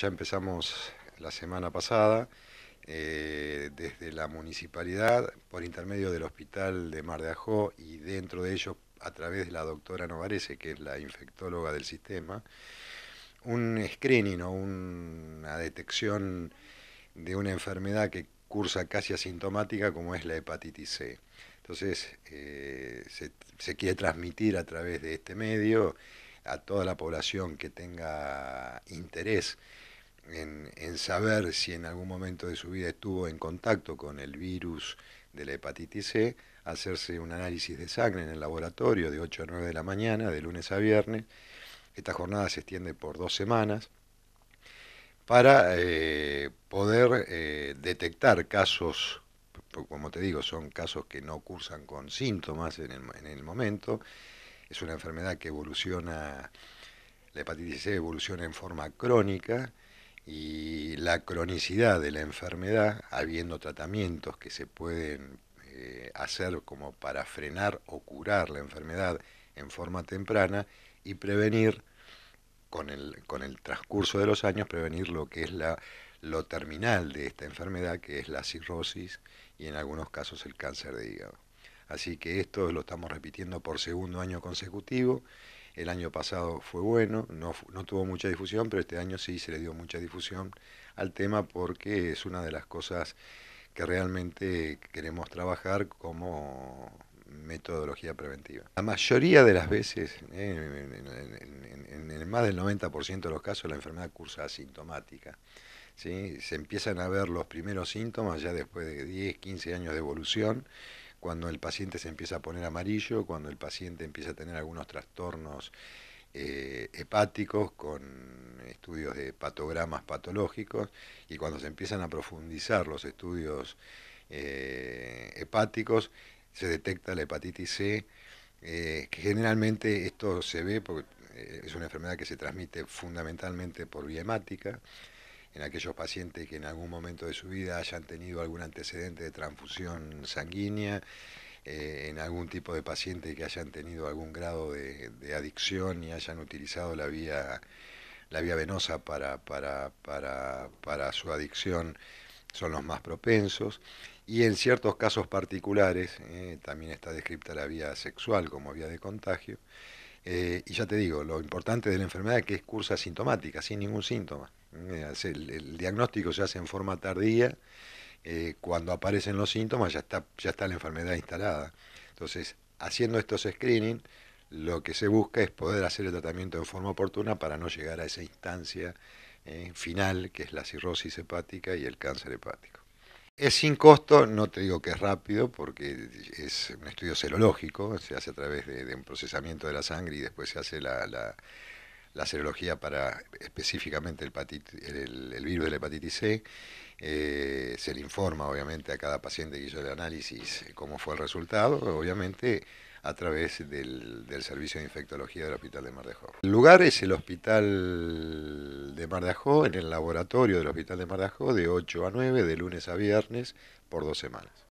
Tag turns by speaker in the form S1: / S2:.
S1: Ya empezamos la semana pasada eh, desde la municipalidad por intermedio del hospital de Mar de Ajó y dentro de ellos a través de la doctora Novarese, que es la infectóloga del sistema, un screening o una detección de una enfermedad que cursa casi asintomática como es la hepatitis C. Entonces eh, se quiere transmitir a través de este medio a toda la población que tenga interés en, saber si en algún momento de su vida estuvo en contacto con el virus de la hepatitis C, hacerse un análisis de sangre en el laboratorio de 8 a 9 de la mañana, de lunes a viernes. Esta jornada se extiende por dos semanas para eh, poder eh, detectar casos, como te digo, son casos que no cursan con síntomas en el momento. Es una enfermedad que evoluciona, la hepatitis C evoluciona en forma crónica y la cronicidad de la enfermedad, habiendo tratamientos que se pueden eh, hacer como para frenar o curar la enfermedad en forma temprana y prevenir con el, con el transcurso de los años, prevenir lo que es la, lo terminal de esta enfermedad, que es la cirrosis y en algunos casos el cáncer de hígado. Así que esto lo estamos repitiendo por segundo año consecutivo el año pasado fue bueno, no, tuvo mucha difusión, pero este año sí se le dio mucha difusión al tema porque es una de las cosas que realmente queremos trabajar como metodología preventiva. La mayoría de las veces, eh, en, más del 90% de los casos, la enfermedad cursa asintomática. Se empiezan a ver los primeros síntomas ya después de 10, 15 años de evolución cuando el paciente se empieza a poner amarillo, cuando el paciente empieza a tener algunos trastornos eh, hepáticos con estudios de patogramas patológicos y cuando se empiezan a profundizar los estudios eh, hepáticos se detecta la hepatitis C, eh, que generalmente esto se ve porque es una enfermedad que se transmite fundamentalmente por vía hemática en aquellos pacientes que en algún momento de su vida hayan tenido algún antecedente de transfusión sanguínea, eh, en algún tipo de paciente que hayan tenido algún grado de, adicción y hayan utilizado la vía, la vía venosa para, su adicción, son los más propensos. Y en ciertos casos particulares, eh, también está descrita la vía sexual como vía de contagio. Eh, y ya te digo, lo importante de la enfermedad es que es cursa sintomática, sin ningún síntoma. Eh, el, diagnóstico se hace en forma tardía, eh, cuando aparecen los síntomas ya está, ya está la enfermedad instalada. Entonces, haciendo estos screening, lo que se busca es poder hacer el tratamiento en forma oportuna para no llegar a esa instancia final que es la cirrosis hepática y el cáncer hepático. Es sin costo, no te digo que es rápido porque es un estudio serológico, se hace a través de, un procesamiento de la sangre y después se hace la, la, serología para específicamente el, el, virus de la hepatitis C. Eh, se le informa obviamente a cada paciente que hizo el análisis eh, cómo fue el resultado, obviamente a través del, del, Servicio de Infectología del Hospital de Mar El lugar es el Hospital de Mar en el laboratorio del Hospital de Mar de Ajó, de 8 a 9, de lunes a viernes, por dos semanas.